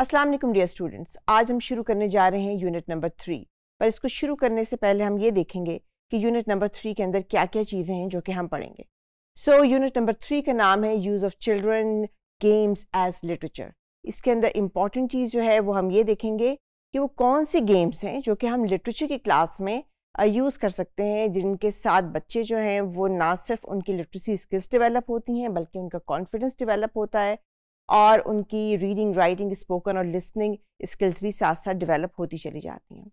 अस्सलाम वालेकुम dear students आज हम शुरू करने जा रहे हैं यूनिट नंबर थ्री पर इसको शुरू करने से पहले हम ये देखेंगे कि यूनिट नंबर थ्री के अंदर क्या क्या चीज़ें हैं जो कि हम पढ़ेंगे सो यूनिट नंबर थ्री का नाम है use of children games as literature इसके अंदर इम्पॉर्टेंट चीज़ जो है वो हम ये देखेंगे कि वो कौन सी गेम्स हैं जो कि हम लिटरेचर की क्लास में यूज़ कर सकते हैं जिनके साथ बच्चे जो हैं वो ना सिर्फ उनकी लिटरेसी स्किल्स डेवलप होती हैं बल्कि उनका कॉन्फिडेंस डेवलप होता है और उनकी रीडिंग राइटिंग स्पोकन और लिसनिंग स्किल्स भी साथ साथ डेवलप होती चली जाती हैं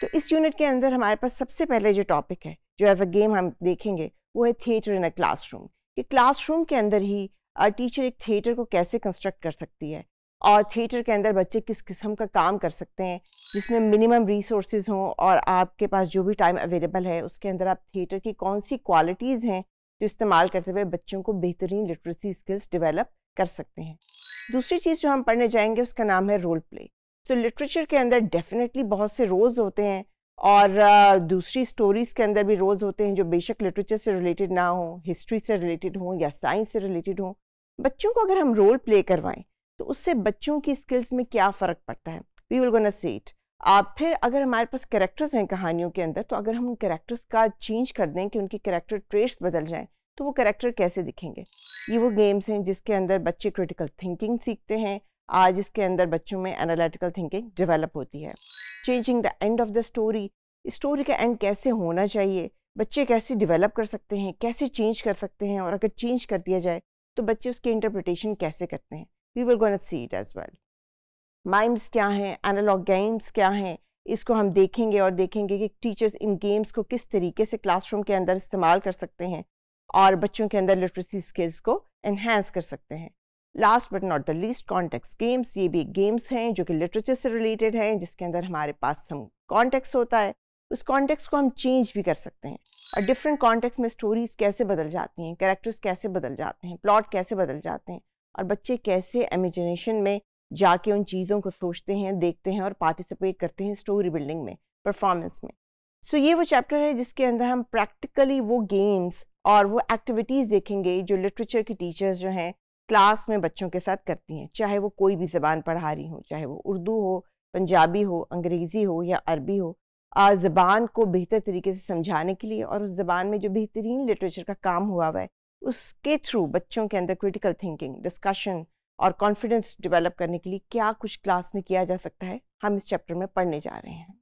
तो इस यूनिट के अंदर हमारे पास सबसे पहले जो टॉपिक है जो एज अ गेम हम देखेंगे वो है थिएटर इन अ क्लासरूम कि क्लासरूम के अंदर ही टीचर एक थिएटर को कैसे कंस्ट्रक्ट कर सकती है और थिएटर के अंदर बच्चे किस किस्म का काम कर सकते हैं जिसमें मिनिमम रिसोर्सेज हों और आपके पास जो भी टाइम अवेलेबल है उसके अंदर आप थिएटर की कौन सी क्वालिटीज़ हैं जो इस्तेमाल करते हुए बच्चों को बेहतरीन लिटरेसी स्किल्स डेवलप कर सकते हैं दूसरी चीज़ जो हम पढ़ने जाएंगे उसका नाम है रोल प्ले सो लिटरेचर के अंदर डेफिनेटली बहुत से रोल्स होते हैं और दूसरी स्टोरीज़ के अंदर भी रोल्स होते हैं जो बेशक लिटरेचर से रिलेटेड ना हो हिस्ट्री से रिलेटेड हों या साइंस से रिलेटेड हों बच्चों को अगर हम रोल प्ले करवाएं तो उससे बच्चों की स्किल्स में क्या फ़र्क पड़ता है वी विल गोना सी आप फिर अगर हमारे पास करेक्टर्स हैं कहानियों के अंदर तो अगर हम उन करेक्टर्स का चेंज कर दें कि उनके करेक्टर ट्रेट्स बदल जाएं तो वो करेक्टर कैसे दिखेंगे ये वो गेम्स हैं जिसके अंदर बच्चे क्रिटिकल थिंकिंग सीखते हैं आज इसके अंदर बच्चों में एनालिटिकल थिंकिंग डेवलप होती है changing the end of the story story का एंड कैसे होना चाहिए बच्चे कैसे डिवेलप कर सकते हैं कैसे चेंज कर सकते हैं और अगर चेंज कर दिया जाए तो बच्चे उसकी इंटरप्रिटेशन कैसे करते हैं we will gonna see it as well mimes क्या हैं एनालॉग गेम्स क्या हैं इसको हम देखेंगे और देखेंगे कि टीचर्स इन गेम्स को किस तरीके से क्लासरूम के अंदर इस्तेमाल कर सकते हैं और बच्चों के अंदर लिटरेसी स्किल्स को इन्हेंस कर सकते हैं last but not the least context games ये भी गेम्स हैं जो कि लिटरेचर से रिलेटेड हैं जिसके अंदर हमारे पास हम कॉन्टेक्स होता है उस कॉन्टेक्स को हम चेंज भी कर सकते हैं और डिफरेंट कॉन्टेक्स में स्टोरीज कैसे बदल जाती हैं कैरेक्टर्स कैसे बदल जाते हैं प्लॉट कैसे बदल जाते हैं और बच्चे कैसे इमेजिनेशन में जाके उन चीज़ों को सोचते हैं देखते हैं और पार्टिसिपेट करते हैं स्टोरी बिल्डिंग में परफॉर्मेंस में सो so, ये वो चैप्टर है जिसके अंदर हम प्रैक्टिकली वो गेम्स और वो एक्टिविटीज़ देखेंगे जो लिटरेचर की टीचर्स जो हैं क्लास में बच्चों के साथ करती हैं चाहे वो कोई भी ज़बान पढ़ा रही हो चाहे वो उर्दू हो पंजाबी हो अंग्रेज़ी हो या अरबी हो ज़बान को बेहतर तरीके से समझाने के लिए और उस ज़बान में जो बेहतरीन लिटरेचर का काम हुआ हुआ है उसके थ्रू बच्चों के अंदर क्रिटिकल थिंकिंग डिस्कशन और कॉन्फिडेंस डेवलप करने के लिए क्या कुछ क्लास में किया जा सकता है हम इस चैप्टर में पढ़ने जा रहे हैं